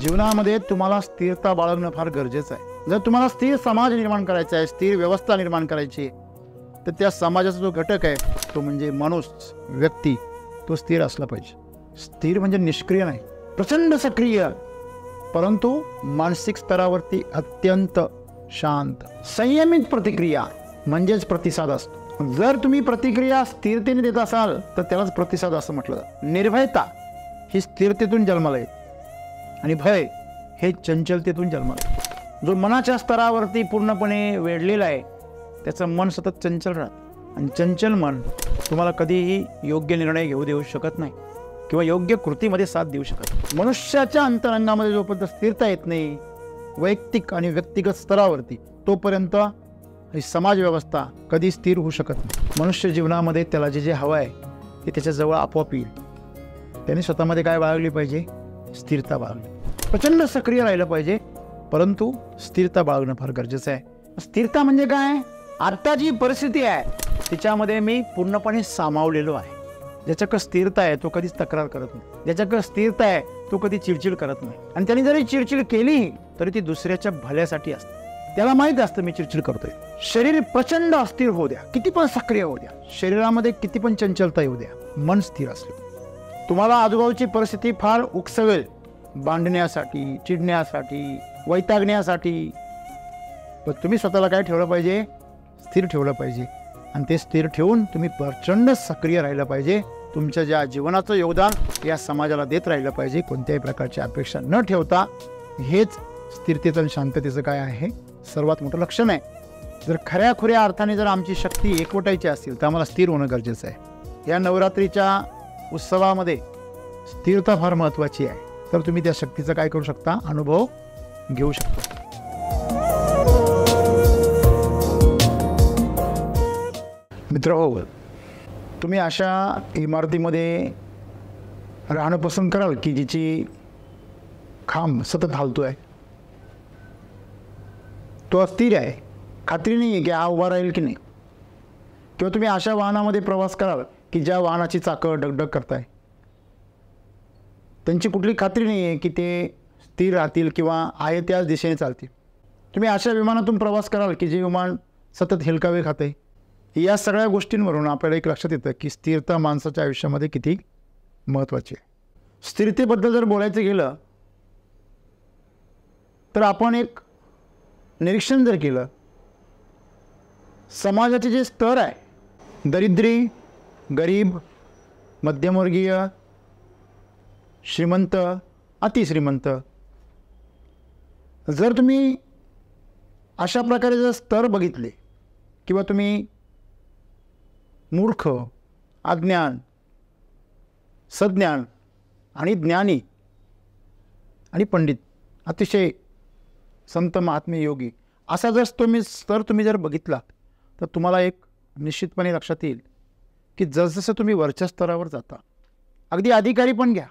जीवनामध्ये तुम्हाला स्थिरता बाळगणं फार गरजेचं आहे जर तुम्हाला स्थिर समाज निर्माण करायचा आहे स्थिर व्यवस्था निर्माण करायची तर त्या समाजाचा जो घटक आहे तो म्हणजे माणूस व्यक्ती तो स्थिर असला पाहिजे स्थिर म्हणजे निष्क्रिय नाही प्रचंड सक्रिय परंतु मानसिक स्तरावरती अत्यंत शांत संयमित प्रतिक्रिया म्हणजेच प्रतिसाद असतो जर तुम्ही प्रतिक्रिया स्थिरतेने देत असाल तर त्यालाच प्रतिसाद असं म्हटलं जातं निर्भयता ही स्थिरतेतून जन्माला येते आणि भय हे चंचलतेतून जन्म जो मनाच्या स्तरावरती पूर्णपणे वेढलेला आहे त्याचं मन सतत चंचल राहत आणि चंचल मन तुम्हाला कधीही योग्य निर्णय घेऊ देऊ शकत नाही किंवा योग्य कृतीमध्ये साथ देऊ शकत नाही मनुष्याच्या अंतरंगामध्ये जोपर्यंत स्थिरता येत नाही वैयक्तिक आणि व्यक्तिगत स्तरावरती तोपर्यंत ही समाजव्यवस्था कधी स्थिर होऊ शकत नाही मनुष्य जीवनामध्ये त्याला जे जे हवं आहे ते त्याच्याजवळ आपोआप येईल त्याने स्वतःमध्ये काय बाळगली पाहिजे स्थिरता बाळगली प्रचंड सक्रिय राहिलं पाहिजे परंतु स्थिरता बाळगणं फार गरजेचं आहे स्थिरता म्हणजे काय आता जी परिस्थिती आहे तिच्यामध्ये मी पूर्णपणे सामावलेलो आहे ज्याच्याकडं स्थिरता आहे तो कधीच तक्रार करत नाही ज्याच्याकडं स्थिरता आहे तो कधी चिडचिड करत नाही आणि त्याने जरी चिडचिड केली तरी ती दुसऱ्याच्या भल्यासाठी असते त्याला माहीत असतं मी चिडचिड करतोय शरीर प्रचंड अस्थिर होऊ द्या किती पण सक्रिय होऊ द्या शरीरामध्ये किती पण चंचलता येऊ द्या मन स्थिर असेल तुम्हाला आजूबाजूची परिस्थिती फार उकसवेल बांधण्यासाठी चिडण्यासाठी वैतागण्यासाठी पण तुम्ही स्वतःला काय ठेवलं पाहिजे स्थिर ठेवलं पाहिजे आणि ते स्थिर ठेवून तुम्ही प्रचंड सक्रिय राहिलं पाहिजे तुमच्या ज्या जीवनाचं योगदान या समाजाला देत राहिलं पाहिजे कोणत्याही प्रकारची अपेक्षा न ठेवता हेच स्थिरतेचं आणि शांततेचं काय आहे सर्वात मोठं लक्षण आहे जर खऱ्या खुऱ्या अर्थाने जर आमची शक्ती एकवटायची असेल तर आम्हाला स्थिर होणं गरजेचं आहे या नवरात्रीच्या उत्सवामध्ये स्थिरता फार महत्त्वाची आहे तर तुम्ही त्या शक्तीचा काय करू शकता अनुभव घेऊ शकता मित्र हो, हो. तुम्ही अशा इमारतीमध्ये राहणं पसंत कराल की जिची खांब सतत हालतो आहे तो अस्थिर आहे खात्री नाही आहे की हा उभा राहील की नाही किंवा तुम्ही अशा वाहनामध्ये प्रवास कराल की ज्या वाहनाची चाकं डगडग करताय त्यांची कुठली खात्री नाही आहे की ते स्थिर राहतील किंवा आहे त्याच दिशेने चालतील तुम्ही अशा विमानातून प्रवास कराल की जे विमान सतत हेलकावे खाते या सगळ्या गोष्टींवरून आपल्याला एक लक्षात येतं की स्थिरता माणसाच्या आयुष्यामध्ये किती महत्त्वाची आहे स्थिरतेबद्दल जर बोलायचं गेलं तर आपण एक निरीक्षण जर केलं समाजाचे जे स्तर आहे दरिद्री गरीब मध्यमवर्गीय श्रीमंत अतिश्रीमंत जर तुम्ही अशा प्रकारे जर स्तर बघितले किंवा तुम्ही मूर्ख अज्ञान सज्ञान आणि ज्ञानी आणि पंडित अतिशय संत योगी असा जर तुम्ही स्तर तुम्ही जर बघितला तर तुम्हाला एक निश्चितपणे लक्षात येईल की जसजसं तुम्ही वरच्या स्तरावर जाता अगदी अधिकारी पण घ्या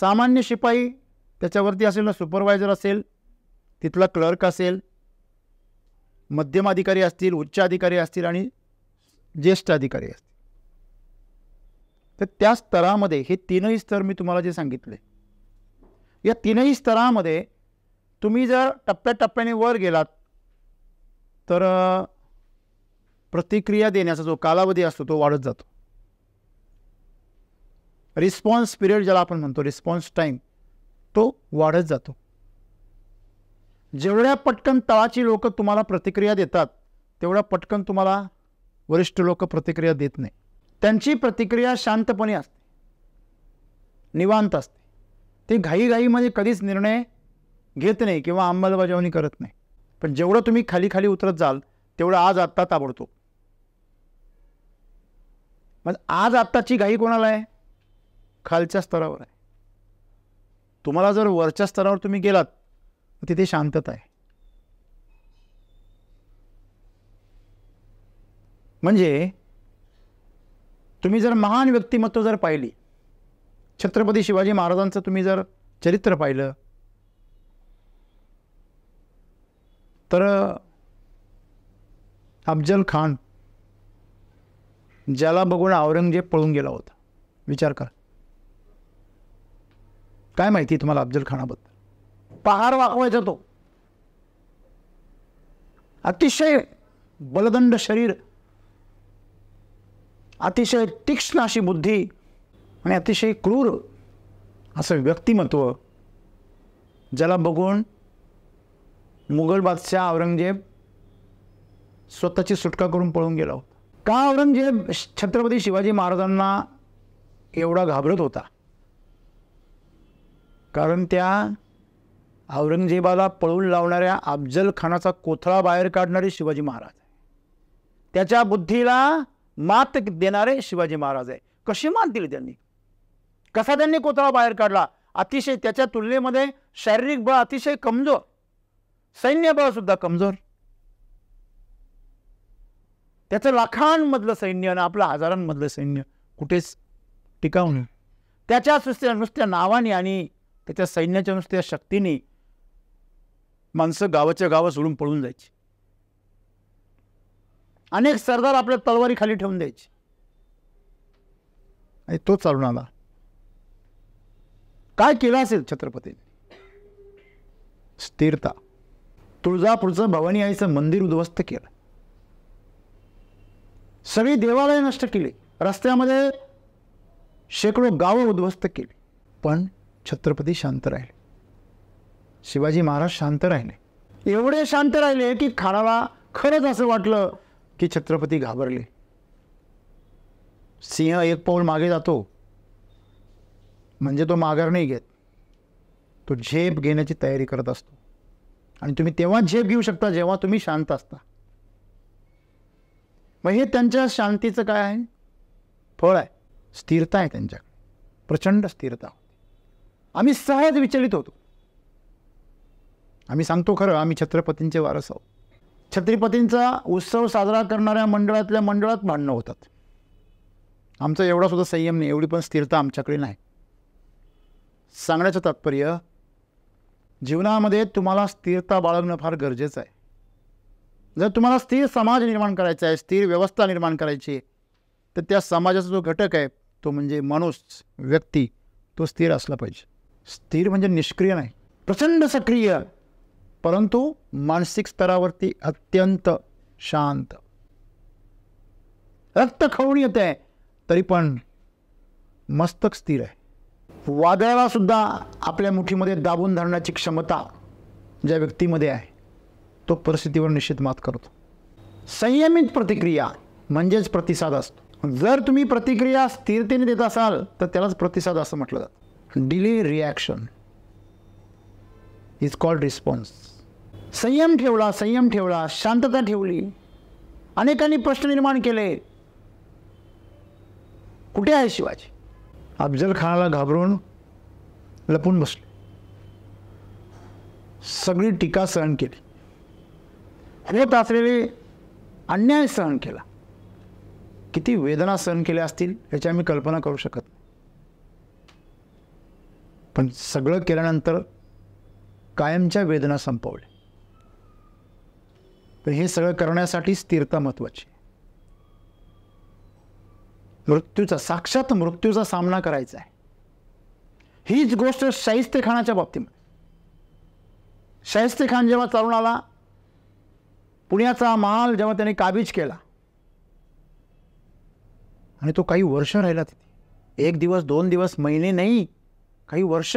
सामान्य शिपाई त्याच्यावरती असेल ना सुपरवायझर असेल तिथला क्लर्क असेल मध्यम अधिकारी असतील उच्च अधिकारी असतील आणि ज्येष्ठ अधिकारी असतील तर त्या स्तरामध्ये हे तीनही स्तर मी तुम्हाला जे सांगितले या तीनही स्तरामध्ये तुम्ही जर टप्प्याटप्प्याने वर गेलात तर प्रतिक्रिया देण्याचा जो कालावधी असतो तो वाढत जातो रिस्पॉन्स पिरियड ज्याला आपण म्हणतो रिस्पॉन्स टाईम तो वाढत जातो जेवढ्या पटकन तळाची लोक तुम्हाला प्रतिक्रिया देतात तेवढ्या पटकन तुम्हाला वरिष्ठ लोक प्रतिक्रिया देत नाही त्यांची प्रतिक्रिया शांतपणे असते निवांत असते ते घाईघाईमध्ये कधीच निर्णय घेत नाही किंवा अंमलबजावणी करत नाही पण जेवढं तुम्ही खाली खाली उतरत जाल तेवढं आज आत्ता ताबडतो मग आज आत्ताची घाई कोणाला आहे खालच्या स्तरावर आहे तुम्हाला जर वरच्या स्तरावर तुम्ही गेलात तिथे शांतता आहे म्हणजे तुम्ही जर महान व्यक्तिमत्व जर पाहिली छत्रपती शिवाजी महाराजांचं तुम्ही जर चरित्र पाहिलं तर अफजल खान ज्याला बघून औरंगजेब पळून गेला होता विचार करा काय माहिती तुम्हाला अफजल खानाबद्दल पहार वाकवायचा तो अतिशय बलदंड शरीर अतिशय तीक्ष्ण अशी बुद्धी आणि अतिशय क्रूर असं व्यक्तिमत्व ज्याला बघून मुघल बादशाह औरंगजेब स्वतःची सुटका करून पळून गेला होता का औरंगजेब छत्रपती शिवाजी महाराजांना एवढा घाबरत होता कारण त्या औरंगजेबाला पळून लावणाऱ्या अफजल खानाचा कोथळा बाहेर काढणारे शिवाजी महाराज आहे त्याच्या बुद्धीला मात देणारे शिवाजी महाराज आहे कशी मात दिली त्यांनी कसा त्यांनी कोथळा बाहेर काढला अतिशय त्याच्या तुलनेमध्ये शारीरिक बळ अतिशय कमजोर बळ सुद्धा कमजोर त्याचं लाखांमधलं सैन्य आणि आपलं हजारांमधलं सैन्य कुठेच टिकावून त्याच्या सुस्त्या नुसत्या नावाने आणि त्याच्या सैन्याच्या नुसत्या शक्तीने माणसं गावाच्या गावं सोडून पळून जायची अनेक सरदार आपल्या तलवारी खाली ठेवून द्यायचे आणि तो चालून आला काय केलं असेल छत्रपतींनी स्थिरता तुळजापूरचं भवानी आईचं मंदिर उद्ध्वस्त केलं सगळी देवालय नष्ट केली रस्त्यामध्ये शेकडो गावं उद्ध्वस्त केली पण छत्रपती शांत राहिले शिवाजी महाराज शांत राहिले एवढे शांत राहिले की खानाला खरंच असं वाटलं की छत्रपती घाबरले सिंह एक पाऊल मागे जातो म्हणजे तो माघार नाही घेत तो झेप घेण्याची तयारी करत असतो आणि तुम्ही तेव्हा झेप घेऊ शकता जेव्हा तुम्ही शांत असता मग हे त्यांच्या शांतीचं काय आहे फळ आहे स्थिरता आहे त्यांच्याकडे प्रचंड स्थिरता आम्ही सहज विचलित होतो आम्ही सांगतो खरं आम्ही छत्रपतींचे वारस आहोत छत्रपतींचा उत्सव साजरा करणाऱ्या मंडळातल्या मंडळात भांडणं होतात आमचा सुद्धा संयम नाही एवढी पण स्थिरता आमच्याकडे नाही सांगण्याचं तात्पर्य जीवनामध्ये तुम्हाला स्थिरता बाळगणं फार गरजेचं आहे जर तुम्हाला स्थिर समाज निर्माण करायचा आहे स्थिर व्यवस्था निर्माण करायची आहे तर त्या समाजाचा जो घटक आहे तो म्हणजे माणूस व्यक्ती तो स्थिर असला पाहिजे स्थिर म्हणजे निष्क्रिय नाही प्रचंड सक्रिय परंतु मानसिक स्तरावरती अत्यंत शांत रक्त खवून येत आहे तरी पण मस्तक स्थिर आहे वादळाला सुद्धा आपल्या मुठीमध्ये दाबून धरण्याची क्षमता ज्या व्यक्तीमध्ये आहे तो परिस्थितीवर निश्चित मात करतो संयमित प्रतिक्रिया म्हणजेच प्रतिसाद असतो जर तुम्ही प्रतिक्रिया स्थिरतेने देत असाल तर त्यालाच प्रतिसाद असं म्हटलं जातं delay reaction is called response संयम ठेवला संयम ठेवला शांतता ठेवली अनेकांनी प्रश्न निर्माण केले कुठे आहे शिवाजी अफजल खानाला घाबरून लपून बसले सगळी टीका सहन केली होत असलेले अन्याय सहन केला किती वेदना सहन केल्या असतील याची आम्ही कल्पना करू शकत पण सगळं केल्यानंतर कायमच्या वेदना संपवल्या तर हे सगळं करण्यासाठी स्थिरता महत्त्वाची मृत्यूचा साक्षात मृत्यूचा सामना करायचा आहे हीच गोष्ट शाहिस्ते खानाच्या बाबतीमध्ये शाहिस्ते खान जेव्हा चालून आला पुण्याचा माल जेव्हा त्याने काबीज केला आणि तो काही वर्ष राहिला तिथे एक दिवस दोन दिवस महिने नाही काही वर्ष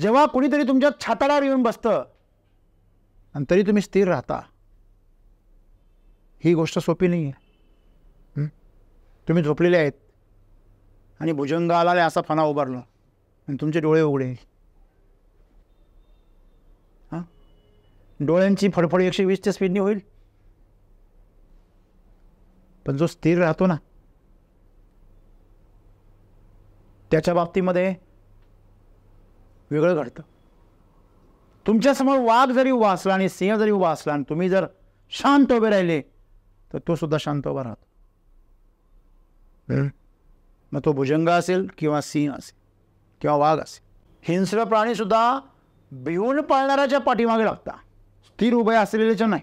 जेव्हा कुणीतरी तुमच्या छाताडावर येऊन बसतं आणि तरी तुम्ही स्थिर राहता ही गोष्ट सोपी नाही आहे तुम्ही झोपलेले आहेत आणि भुजंग भुजंगाला असा फणा उभारलो आणि तुमचे डोळे उघडे हां डोळ्यांची फडफड एकशे वीसच्या स्पीडनी होईल पण जो स्थिर राहतो ना त्याच्या बाबतीमध्ये वेगळं घडतं तुमच्यासमोर वाघ जरी उभा असला आणि सिंह जरी उभा असला आणि तुम्ही जर शांत उभे राहिले तर तो सुद्धा शांत उभा राहतो मग तो भुजंग असेल किंवा सिंह असेल किंवा वाघ असेल हिंस्र सुद्धा भिवून पाळणाऱ्याच्या पाठीमागे लागता स्थिर उभे असलेल्याच्या नाही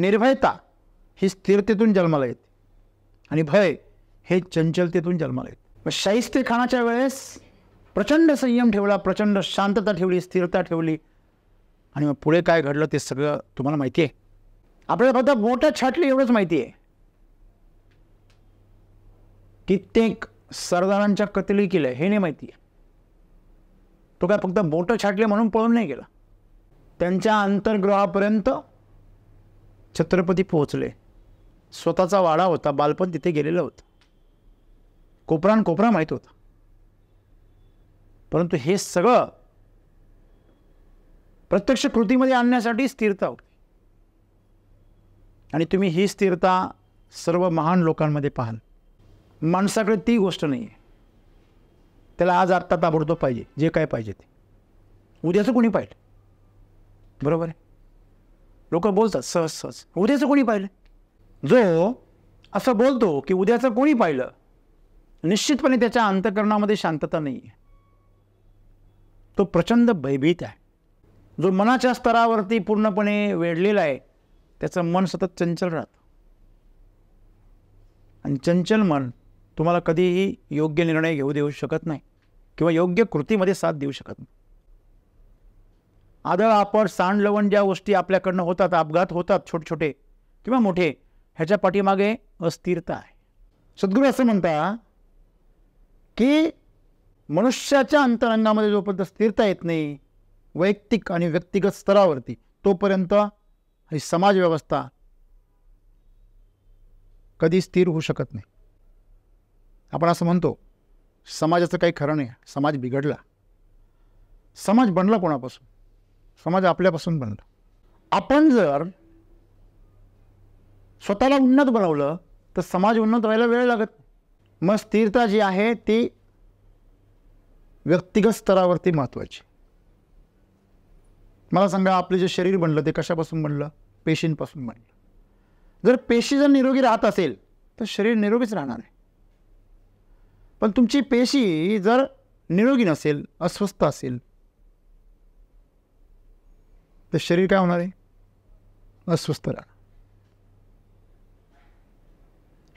निर्भयता ही स्थिरतेतून जन्माला येते आणि भय हे चंचलतेतून जन्माला येत मग शाहिस्ते खानाच्या वेळेस प्रचंड संयम ठेवला प्रचंड शांतता ठेवली स्थिरता ठेवली आणि मग पुढे काय घडलं ते सगळं तुम्हाला माहिती आहे आपल्याला फक्त मोठ्या छाटली एवढंच माहिती आहे कित्येक सरदारांच्या कतली केलं हे नाही माहिती आहे तो काय फक्त बोटं छाटले म्हणून पळून नाही गेला त्यांच्या अंतर्ग्रहापर्यंत छत्रपती पोहोचले स्वतःचा वाडा होता बालपण तिथे गेलेलं होतं कोपरान कोपरा माहीत होता परंतु हे सगळं प्रत्यक्ष कृतीमध्ये आणण्यासाठी स्थिरता होती आणि तुम्ही ही स्थिरता सर्व महान लोकांमध्ये पाहाल माणसाकडे ती गोष्ट नाही आहे त्याला आज आत्ता ताबडतोब पाहिजे जे काय पाहिजे ते उद्याचं कोणी पाहिलं बरोबर आहे लोक बोलतात सहज सहज उद्याचं कोणी पाहिलं जो असं बोलतो की उद्याचं कोणी पाहिलं निश्चितपणे त्याच्या अंतकरणामध्ये शांतता नाही तो प्रचंड भयभीत आहे जो मनाच्या स्तरावरती पूर्णपणे वेढलेला आहे त्याचं मन सतत चंचल राहतं आणि चंचल मन तुम्हाला कधीही योग्य निर्णय घेऊ देऊ शकत नाही किंवा योग्य कृतीमध्ये साथ देऊ शकत नाही आदळ आपण सांडलवण ज्या गोष्टी आपल्याकडनं होतात अपघात होतात छोटे छोटे किंवा मोठे ह्याच्या पाठीमागे अस्थिरता आहे सद्गुरू असं म्हणता की मनुष्याच्या अंतरंगामध्ये जोपर्यंत स्थिरता येत नाही वैयक्तिक आणि व्यक्तिगत स्तरावरती तोपर्यंत ही समाजव्यवस्था कधी स्थिर होऊ शकत नाही आपण असं म्हणतो समाजाचं काही खरं नाही समाज बिघडला समाज बनला कोणापासून समाज आपल्यापासून बनला आपण जर स्वतःला उन्नत बनवलं तर समाज उन्नत व्हायला वेळ लागत मग स्थिरता जी आहे ती व्यक्तिगत स्तरावरती महत्वाची मला सांगा आपलं जे शरीर बनलं ते कशापासून बनलं पेशींपासून बनलं जर पेशी जर निरोगी राहत असेल तर शरीर निरोगीच राहणार आहे पण तुमची पेशी जर निरोगी नसेल अस्वस्थ असेल तर शरीर काय होणार आहे अस्वस्थ राहणार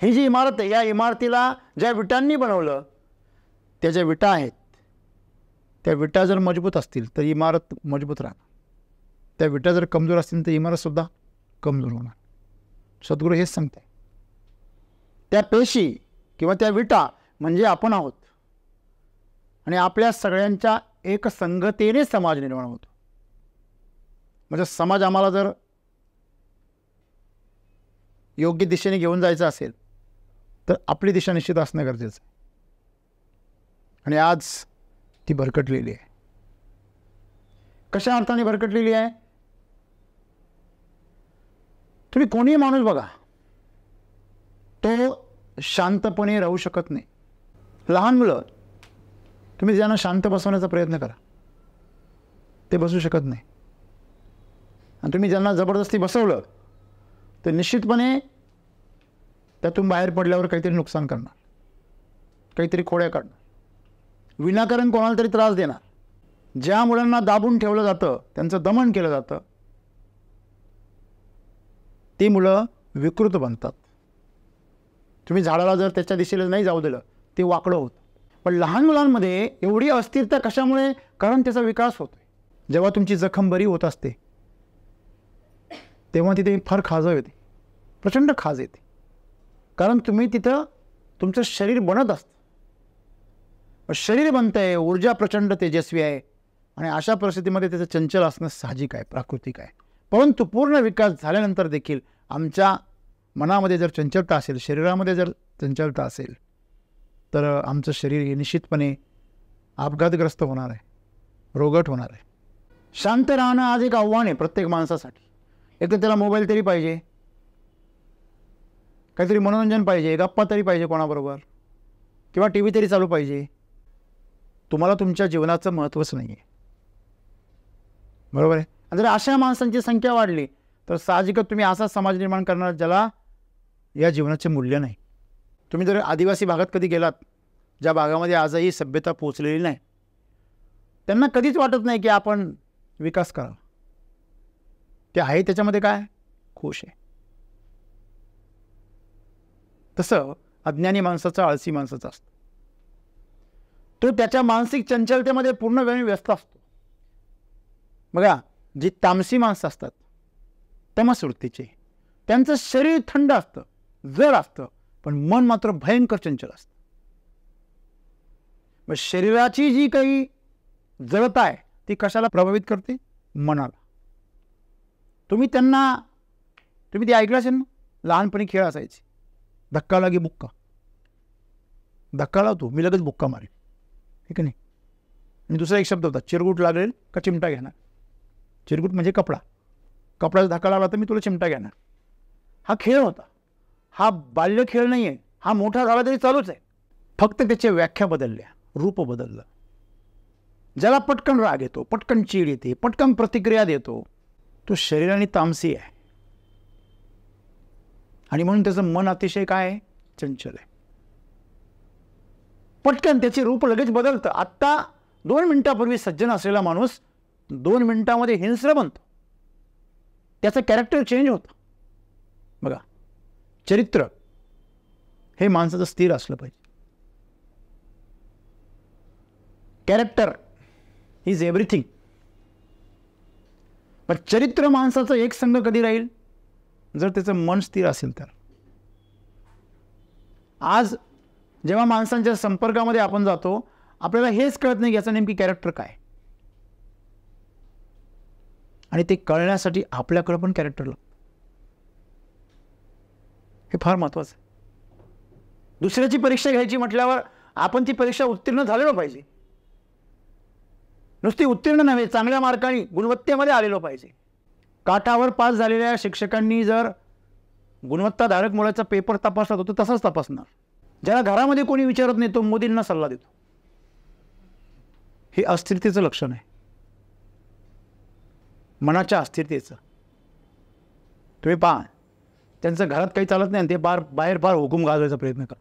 ही जी इमारत आहे या इमारतीला ज्या विटांनी बनवलं त्या ज्या विटा आहेत त्या विटा जर मजबूत असतील तर इमारत मजबूत राहणार त्या विटा जर कमजोर असतील तर इमारतसुद्धा कमजोर होणार सद्गुरू हेच आहे त्या पेशी किंवा त्या विटा म्हणजे आपण आहोत आणि आपल्या सगळ्यांच्या एक संगतेने समाज निर्माण होतो म्हणजे समाज आम्हाला जर योग्य दिशेने घेऊन जायचं असेल तर आपली दिशा निश्चित असणं गरजेचं आहे आणि आज ती भरकटलेली आहे कशा अर्थाने भरकटलेली आहे तुम्ही कोणीही माणूस बघा तो शांतपणे राहू शकत नाही लहान मुलं तुम्ही ज्यांना शांत बसवण्याचा प्रयत्न करा ते बसू शकत नाही आणि तुम्ही ज्यांना जबरदस्ती बसवलं ते निश्चितपणे त्यातून बाहेर पडल्यावर काहीतरी नुकसान करणार काहीतरी खोड्या काढणार विनाकारण कोणाला तरी त्रास देणार ज्या मुलांना दाबून ठेवलं जातं त्यांचं दमन केलं जातं ती मुलं विकृत बनतात तुम्ही झाडाला जर त्याच्या दिशेला नाही जाऊ दिलं ते वाकडं होत पण लहान मुलांमध्ये एवढी अस्थिरता कशामुळे कारण त्याचा विकास होतो जेव्हा तुमची जखम बरी होत असते तेव्हा तिथे फार खाजव येते प्रचंड खाज येते कारण तुम्ही तिथं तुमचं शरीर बनत असतं शरीर बनतं आहे ऊर्जा प्रचंड तेजस्वी आहे आणि अशा परिस्थितीमध्ये त्याचं चंचल असणं साहजिक आहे प्राकृतिक आहे परंतु पूर्ण विकास झाल्यानंतर देखील आमच्या मनामध्ये जर चंचलता असेल शरीरामध्ये जर चंचलता असेल तर आमचं शरीर हे निश्चितपणे अपघातग्रस्त होणार आहे रोगट होणार आहे शांत राहणं आज एक आव्हान आहे प्रत्येक माणसासाठी एक तर त्याला मोबाईल तरी पाहिजे काहीतरी मनोरंजन पाहिजे गप्पा तरी पाहिजे कोणाबरोबर किंवा टी व्ही तरी चालू पाहिजे तुम्हाला तुमच्या जीवनाचं महत्त्वच नाही आहे बरोबर आहे आणि जर अशा माणसांची संख्या वाढली तर साहजिकच तुम्ही असा समाज निर्माण करणार ज्याला या जीवनाचे मूल्य नाही तुम्ही जर आदिवासी भागात कधी गेलात ज्या भागामध्ये आजही सभ्यता पोचलेली नाही त्यांना कधीच वाटत नाही की आपण विकास करा ते आहे त्याच्यामध्ये काय खुश आहे तसं अज्ञानी माणसाचा आळसी माणसाचा असतो तो त्याच्या मानसिक चंचलतेमध्ये पूर्ण वेळ व्यस्त असतो बघा जी तामसी माणसं असतात तमसवृत्तीचे त्यांचं शरीर थंड असतं जड असतं पण मन मात्र भयंकर चंचल असतं मग शरीराची जी काही जडता आहे ती कशाला प्रभावित करते मनाला तुम्ही त्यांना तुम्ही ते ऐकलं असेल ना लहानपणी खेळ असायचे धक्का लागे बुक्का धक्का लावतो मी लगेच बुक्का मारेन ठीक आहे नाही आणि दुसरा एक शब्द होता चिरगुट लागेल का चिमटा घेणार चिरगुट म्हणजे कपडा कपड्याचा धक्का लागला तर मी तुला चिमटा घेणार हा खेळ होता हा बाल्य खेळ नाही आहे हा मोठा झाला तरी चालूच आहे फक्त त्याच्या व्याख्या बदलल्या रूप बदललं ज्याला पटकन राग येतो पटकन चीड येते पटकन प्रतिक्रिया देतो तो शरीराने तामसी आहे आणि म्हणून त्याचं मन अतिशय काय आहे चंचल आहे पटकन त्याचे रूप लगेच बदलतं आत्ता दोन मिनटापूर्वी सज्जन असलेला माणूस दोन मिनिटामध्ये हिंस्र बनतो त्याचं कॅरेक्टर चेंज होतं बघा चरित्र हे माणसाचं स्थिर असलं पाहिजे कॅरेक्टर इज एव्हरीथिंग पण चरित्र माणसाचं एक संघ कधी राहील जर त्याचं मन स्थिर असेल तर आज जेव्हा माणसांच्या संपर्कामध्ये आपण जातो आपल्याला हेच कळत नाही याचं नेमकी कॅरेक्टर काय आणि ते कळण्यासाठी आपल्याकडं पण कॅरेक्टर लागतं हे फार महत्त्वाचं आहे दुसऱ्याची परीक्षा घ्यायची म्हटल्यावर आपण ती परीक्षा उत्तीर्ण झालेलो पाहिजे नुसती उत्तीर्ण नव्हे चांगल्या मार्काने गुणवत्तेमध्ये आलेलो पाहिजे काटावर पास झालेल्या शिक्षकांनी जर गुणवत्ताधारक मुलाचा पेपर तपासला तो तसाच तपासणार ज्याला घरामध्ये कोणी विचारत नाही तो मोदींना सल्ला देतो हे अस्थिरतेचं लक्षण आहे मनाच्या अस्थिरतेचं तुम्ही पहा त्यांचं घरात काही चालत नाही आणि ते बार बाहेर फार हुकूम गाजवायचा प्रयत्न कर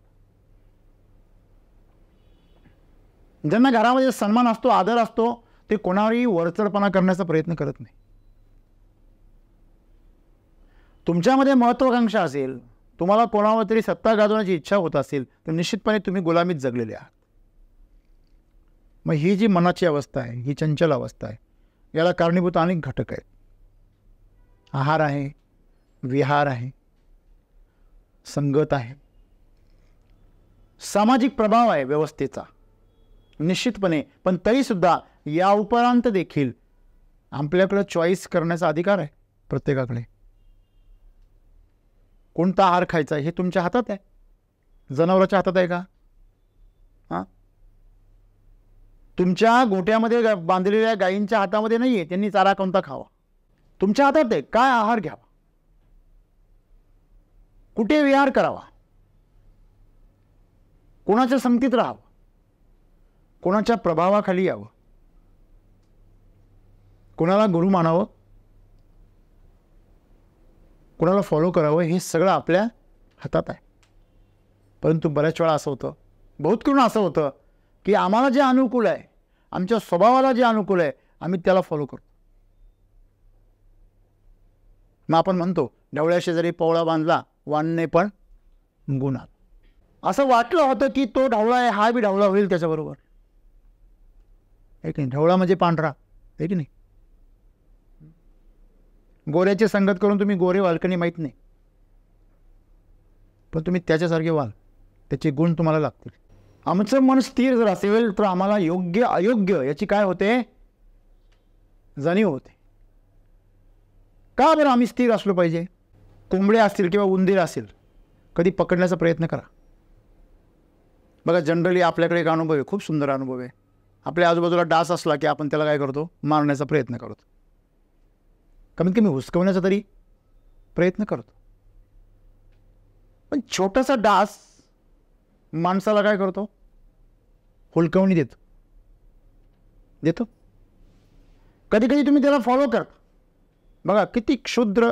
ज्यांना घरामध्ये सन्मान असतो आदर असतो ते कोणावरही वरचडपणा करण्याचा प्रयत्न करत नाही तुमच्यामध्ये महत्त्वाकांक्षा असेल तुम्हाला कोणावर तरी सत्ता गाजवण्याची इच्छा होत असेल तर निश्चितपणे तुम्ही गुलामीत जगलेले आहात मग ही जी मनाची अवस्था आहे ही चंचल अवस्था आहे याला कारणीभूत अनेक घटक आहेत आहार आहे विहार आहे संगत आहे सामाजिक प्रभाव आहे व्यवस्थेचा निश्चितपणे पण तरीसुद्धा या उपरांत देखील आपल्याकडं चॉईस करण्याचा अधिकार आहे प्रत्येकाकडे कोणता आहार खायचा हे तुमच्या हातात आहे जनावराच्या हातात आहे का हां तुमच्या गोट्यामध्ये बांधलेल्या गायींच्या हातामध्ये नाही आहे त्यांनी चारा कोणता खावा तुमच्या हातात आहे काय आहार घ्यावा कुठे विहार करावा कोणाच्या संगतीत राहावं कोणाच्या प्रभावाखाली यावं कोणाला गुरु मानावं कोणाला फॉलो करावं हे सगळं आपल्या हातात आहे परंतु बऱ्याच वेळा असं होतं बहुत करून असं होतं की आम्हाला जे अनुकूल आहे आमच्या स्वभावाला जे अनुकूल आहे आम्ही त्याला फॉलो करतो मग आपण म्हणतो ढवळ्या शेजारी पवळा बांधला वाणने पण गुणात असं वाटलं होतं की तो ढवळा आहे हा बी ढवळा होईल त्याच्याबरोबर हे की नाही ढवळा म्हणजे पांढरा हे की नाही गोऱ्याची संगत करून तुम्ही गोरे व्हाल माहित नाही माहीत नाही पण तुम्ही त्याच्यासारखे व्हाल त्याचे गुण तुम्हाला लागतील आमचं मन स्थिर जर असेल तर आम्हाला योग्य अयोग्य याची काय होते जाणीव होते का बरं आम्ही स्थिर असलो पाहिजे कोंबडे असतील किंवा उंदीर असेल कधी पकडण्याचा प्रयत्न करा बघा जनरली आपल्याकडे एक अनुभव आहे खूप सुंदर अनुभव आहे आपल्या आजूबाजूला डास असला की आपण त्याला काय करतो मारण्याचा प्रयत्न करतो कमीत कमी हुसकवण्याचा तरी प्रयत्न करतो पण छोटासा डास माणसाला काय करतो हुलकवणी देतो देतो कधी कधी तुम्ही त्याला फॉलो कर बघा किती क्षुद्र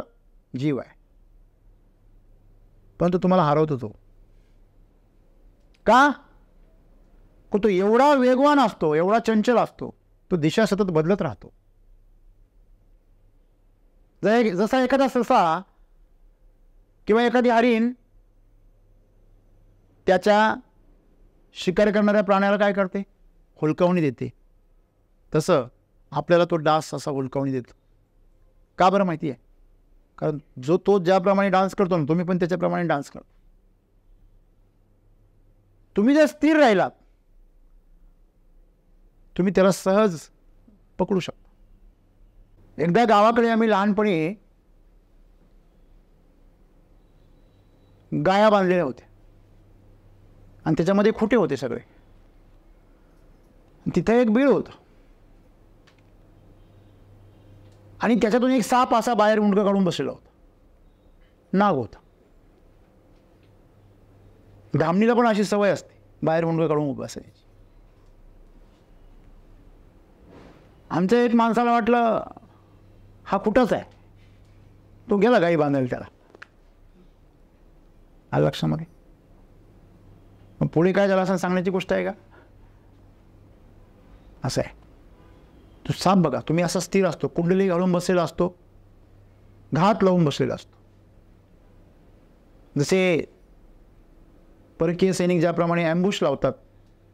जीव आहे परंतु तुम्हाला हरवतो तो का तो एवढा वेगवान असतो एवढा चंचल असतो तो दिशा सतत बदलत राहतो जर जसा एखादा ससा किंवा एखादी हरीण त्याच्या शिकार करणाऱ्या प्राण्याला काय करते हुलकावणी देते तसं आपल्याला तो डान्स असा हुलकावणी देतो का बरं माहिती आहे कारण जो तो ज्याप्रमाणे डान्स करतो ना तुम्ही पण त्याच्याप्रमाणे डान्स करतो तुम्ही जर स्थिर राहिलात तुम्ही त्याला सहज पकडू शकता एकदा गावाकडे आम्ही लहानपणी गाया बांधलेल्या होत्या आणि त्याच्यामध्ये खोटे होते सगळे तिथं एक बीळ होतं आणि त्याच्यातून एक साप असा बाहेर उंडकं काढून बसलेला होता नाग होता धामणीला पण अशी सवय असते बाहेर उंडकं काढून बसायची असायची आमच्या एक माणसाला वाटलं हा कुठंच आहे तो गेला गाई बांधायला त्याला आलं लक्षामध्ये मग पुढे काय झालं असं सांगण्याची गोष्ट आहे का असं आहे तू साप बघा तुम्ही असा स्थिर असतो कुंडली घालून बसलेला असतो घात लावून बसलेला असतो जसे परकीय सैनिक ज्याप्रमाणे अँबुश लावतात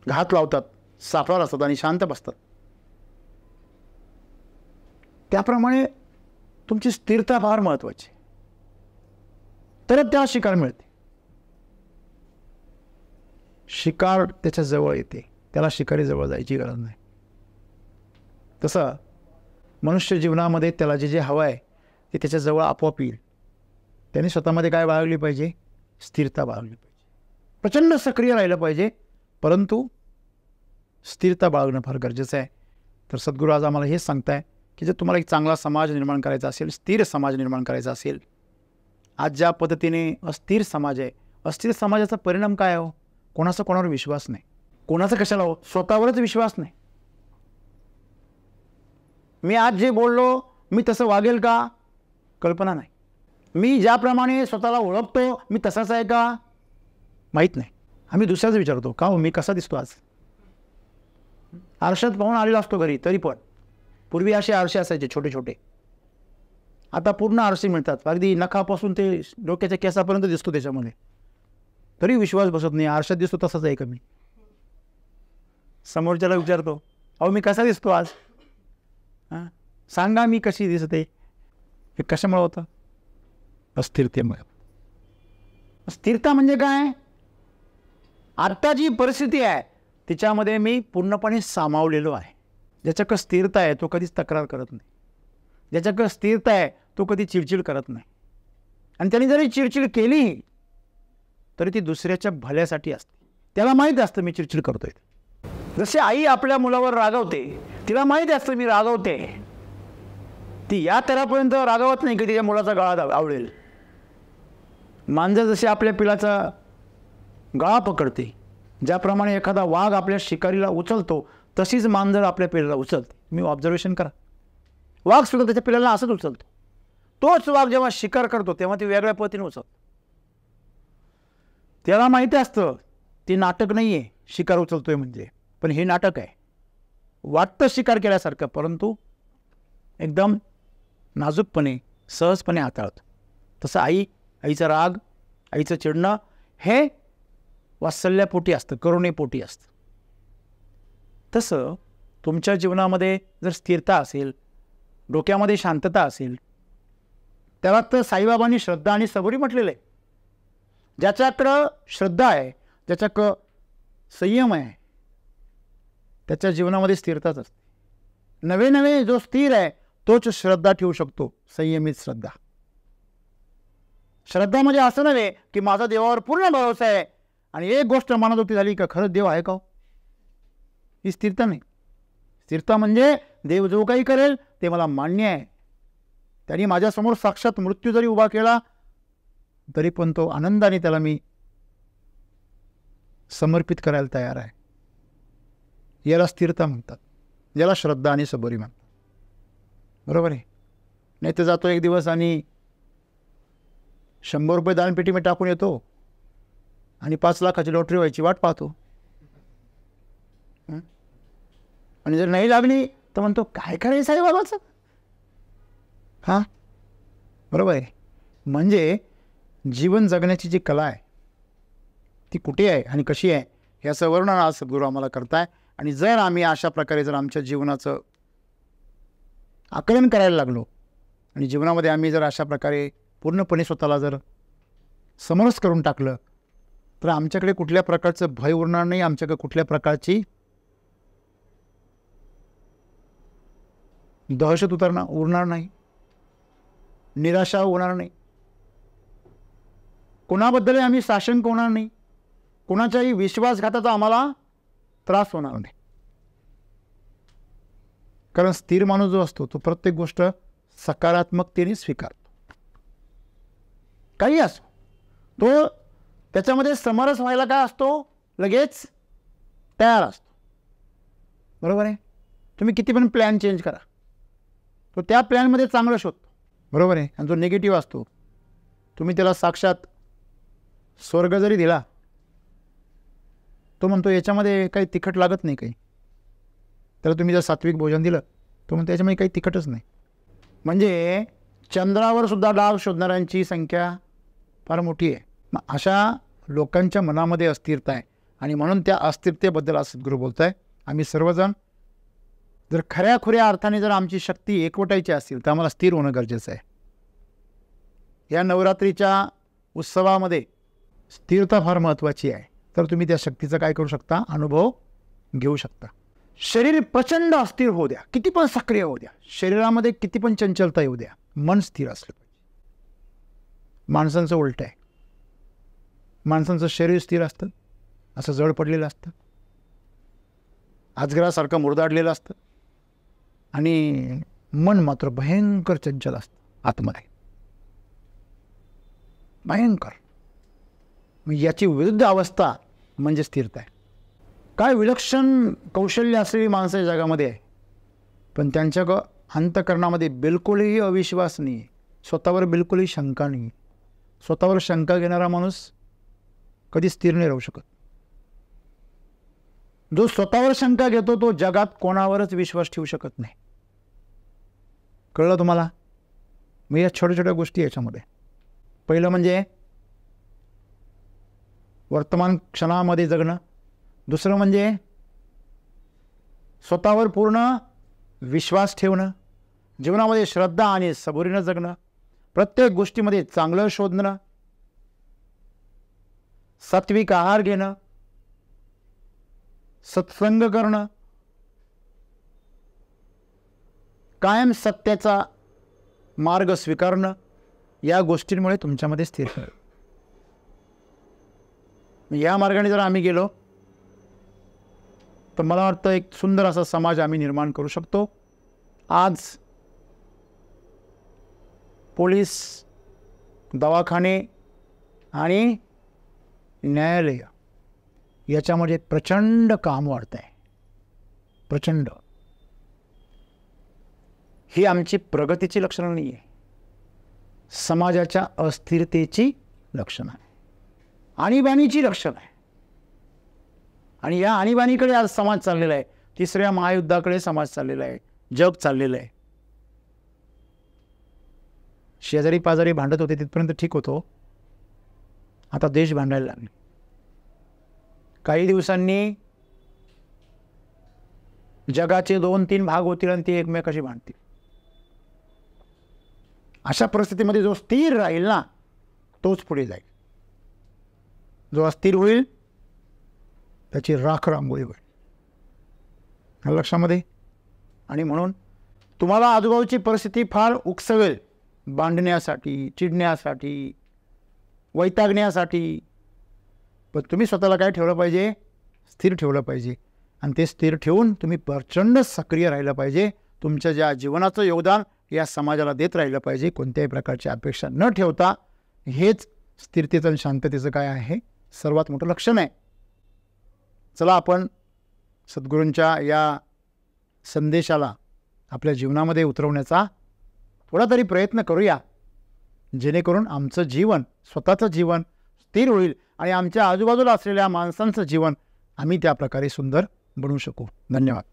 घात लावतात सापळा असतात आणि शांत बसतात त्याप्रमाणे तुमची स्थिरता फार महत्वाची तरच त्या शिकार मिळते शिकार त्याच्या जवळ येते त्याला शिकारी जवळ जायची गरज नाही तसं मनुष्य जीवनामध्ये त्याला जे जे हवं आहे ते त्याच्याजवळ आपोआप येईल त्याने स्वतःमध्ये काय बाळगली पाहिजे स्थिरता बाळगली पाहिजे प्रचंड सक्रिय राहिलं पाहिजे परंतु स्थिरता बाळगणं फार गरजेचं आहे तर सद्गुरू आज आम्हाला हेच सांगताय की जर तुम्हाला एक चांगला समाज निर्माण करायचा असेल स्थिर समाज निर्माण करायचा असेल आज ज्या पद्धतीने अस्थिर समाज आहे अस्थिर समाजाचा परिणाम काय हो कोणाचा कोणावर विश्वास नाही कोणाचा कशाला हो स्वतःवरच विश्वास नाही मी आज जे बोललो मी तसं वागेल का कल्पना नाही मी ज्याप्रमाणे स्वतःला ओळखतो मी तसाच आहे का माहीत नाही आम्ही दुसऱ्याच विचारतो का हो मी कसा दिसतो आज आरशात पाहून आलेला असतो घरी तरी पण पूर्वी असे आरसे असायचे छोटे छोटे आता पूर्ण आरसे मिळतात अगदी नखापासून ते डोक्याच्या केसापर्यंत दिसतो त्याच्यामध्ये तरी विश्वास बसत नाही आरशात दिसतो तसाच आहे कमी समोरच्याला विचारतो अहो मी कसा दिसतो आज हां सांगा मी कशी दिसते हे कशामुळे होतं अस्थिरतेमुळे स्थिरता म्हणजे काय आत्ता जी परिस्थिती आहे तिच्यामध्ये मी पूर्णपणे सामावलेलो आहे ज्याच्याकडं स्थिरता आहे तो कधीच तक्रार करत नाही ज्याच्याकडं स्थिरता आहे तो कधी चिडचिड करत नाही आणि त्यांनी जरी चिडचिड केली तरी ती दुसऱ्याच्या भल्यासाठी असते त्याला माहीत असतं मी चिडचिड करतोय जसे आई आपल्या मुलावर रागवते तिला माहीत असतं मी रागवते ती या तरापर्यंत रागवत नाही की तिच्या मुलाचा गळा आवडेल मांजर जसे आपल्या पिलाचा गळा पकडते ज्याप्रमाणे एखादा वाघ आपल्या शिकारीला उचलतो तशीच मांजर आपल्या पिल्लाला उचलते मी ऑब्झर्वेशन करा वाघ सुद्धा त्याच्या पिल्लाला असंच उचलतो तोच वाघ जेव्हा शिकार करतो तेव्हा ती वेगळ्या पद्धतीने उचलतो त्याला माहिती असतं ते नाटक नाही आहे शिकार उचलतोय म्हणजे पण हे नाटक आहे वाटतं शिकार केल्यासारखं परंतु एकदम नाजूकपणे सहजपणे हाताळत तसं आई आईचा राग आईचं चिडणं हे वात्सल्यापोटी असतं करुणेपोटी असतं तसं तुमच्या जीवनामध्ये जर स्थिरता असेल डोक्यामध्ये शांतता असेल त्याला तर साईबाबांनी श्रद्धा आणि सबुरी म्हटलेलं आहे ज्याच्याकडं श्रद्धा आहे ज्याच्याकडं संयम आहे त्याच्या जीवनामध्ये स्थिरताच असते नवे नवे जो स्थिर आहे तोच श्रद्धा ठेवू शकतो संयमित श्रद्धा श्रद्धा म्हणजे असं नव्हे की माझा देवावर पूर्ण भरोसा आहे आणि एक गोष्ट मनात होती झाली का खरंच देव आहे का हो? ही स्थिरता नाही स्थिरता म्हणजे देव जो काही करेल ते मला मान्य आहे त्यांनी माझ्यासमोर साक्षात मृत्यू जरी उभा केला तरी पण तो आनंदाने त्याला मी समर्पित करायला तयार आहे याला स्थिरता म्हणतात याला श्रद्धा आणि सबोरी म्हणतात बरोबर आहे नाही तर जातो एक दिवस आणि शंभर रुपये दानपेटी मी टाकून येतो आणि पाच लाखाची लॉटरी व्हायची वाट पाहतो आणि जर नाही लागली तर म्हणतो काय करायचं साईबाबाचं हां बरोबर आहे म्हणजे जीवन जगण्याची जी कला आहे ती कुठे आहे आणि कशी आहे याचं वर्णन आज गुरु आम्हाला करताय आणि जर आम्ही अशा प्रकारे जर आमच्या जीवनाचं आकलन करायला लागलो आणि जीवनामध्ये आम्ही जर अशा प्रकारे पूर्णपणे स्वतःला जर समरस करून टाकलं तर आमच्याकडे कुठल्या प्रकारचं भय उरणार नाही आमच्याकडे कुठल्या प्रकारची दहशत उतरणार उरणार नाही निराशा होणार नाही कोणाबद्दलही आम्ही शासन होणार नाही कोणाच्याही विश्वासघाताचा आम्हाला त्रास होणार नाही कारण स्थिर माणूस जो असतो तो प्रत्येक गोष्ट सकारात्मकतेने स्वीकारतो काही असो तो त्याच्यामध्ये समरस व्हायला काय असतो लगेच तयार असतो बरोबर आहे तुम्ही किती पण प्लॅन चेंज करा तो त्या प्लॅनमध्ये चांगलं शोध बरोबर आहे आणि जो निगेटिव्ह असतो तुम्ही त्याला साक्षात स्वर्ग जरी दिला तो म्हणतो याच्यामध्ये काही तिखट लागत नाही काही त्याला तुम्ही जर सात्विक भोजन दिलं तो म्हणतो याच्यामध्ये काही तिखटच नाही म्हणजे चंद्रावर सुद्धा डाग शोधणाऱ्यांची संख्या फार मोठी आहे मग अशा लोकांच्या मनामध्ये अस्थिरता आहे आणि म्हणून त्या अस्थिरतेबद्दल आज सद्गुरू बोलत आहे आम्ही सर्वजण जर खऱ्या खुऱ्या अर्थाने जर आमची शक्ती एकवटायची असेल तर आम्हाला स्थिर होणं गरजेचं आहे या नवरात्रीच्या उत्सवामध्ये स्थिरता फार महत्त्वाची आहे तर तुम्ही त्या शक्तीचा काय करू शकता अनुभव घेऊ शकता शरीर प्रचंड अस्थिर होऊ द्या किती पण सक्रिय होऊ द्या शरीरामध्ये किती पण चंचलता येऊ द्या मन स्थिर असलं पाहिजे माणसांचं उलट आहे माणसांचं शरीर स्थिर असतं असं जड पडलेलं असतं आजगरासारखं मुरदाडलेलं असतं आणि मन मात्र भयंकर चंचल असतं आतमध्ये भयंकर म्हणजे याची विरुद्ध अवस्था म्हणजे स्थिरता आहे काय विलक्षण कौशल्य असलेली माणसं जगामध्ये आहे पण त्यांच्या ग अंतकरणामध्ये बिलकुलही अविश्वास नाही स्वतःवर बिलकुलही शंका नाही स्वतःवर शंका घेणारा माणूस कधी स्थिर नाही राहू शकत जो स्वतःवर शंका घेतो तो जगात कोणावरच विश्वास ठेवू शकत नाही कळलं तुम्हाला मग या छोट्या छोट्या गोष्टी याच्यामध्ये पहिलं म्हणजे वर्तमान क्षणामध्ये जगणं दुसरं म्हणजे स्वतःवर पूर्ण विश्वास ठेवणं जीवनामध्ये श्रद्धा आणि सबुरीनं जगणं प्रत्येक गोष्टीमध्ये चांगलं शोधणं सात्विक आहार घेणं सत्संग करणं कायम सत्याचा मार्ग स्वीकारणं या गोष्टींमुळे तुमच्यामध्ये स्थिर या मार्गाने जर आम्ही गेलो तर मला वाटतं एक सुंदर असा समाज आम्ही निर्माण करू शकतो आज पोलीस दवाखाने आणि न्यायालय याच्यामध्ये प्रचंड काम वाढतं आहे प्रचंड ही आमची प्रगतीची लक्षणं नाही आहे समाजाच्या अस्थिरतेची लक्षणं आहे आणीबाणीची लक्षणं आहे आणि या आणीबाणीकडे आज समाज चाललेला आहे तिसऱ्या महायुद्धाकडे समाज चाललेला आहे जग चाललेलं आहे शेजारी पाजारी भांडत होते तिथपर्यंत ठीक होतो आता देश भांडायला लागले काही दिवसांनी जगाचे दोन तीन भाग होतील आणि ते एकमेकाशी भांडतील अशा परिस्थितीमध्ये जो स्थिर राहील ना तोच पुढे जाईल जो अस्थिर होईल त्याची राख रांगोळी होईल लक्षामध्ये आणि म्हणून तुम्हाला आजूबाजूची परिस्थिती फार उकसवेल बांधण्यासाठी चिडण्यासाठी वैतागण्यासाठी पण तुम्ही स्वतःला काय ठेवलं पाहिजे स्थिर ठेवलं पाहिजे आणि ते स्थिर ठेवून तुम्ही प्रचंड सक्रिय राहिलं पाहिजे तुमच्या ज्या जीवनाचं योगदान या समाजाला देत राहिलं पाहिजे कोणत्याही प्रकारची अपेक्षा न ठेवता हेच स्थिरतेचं आणि शांततेचं काय आहे सर्वात मोठं लक्षण आहे चला आपण सद्गुरूंच्या या संदेशाला आपल्या जीवनामध्ये उतरवण्याचा थोडा तरी प्रयत्न करूया जेणेकरून आमचं जीवन स्वतःचं जीवन स्थिर होईल आणि आमच्या आजूबाजूला असलेल्या माणसांचं जीवन आम्ही त्या प्रकारे सुंदर बनवू शकू धन्यवाद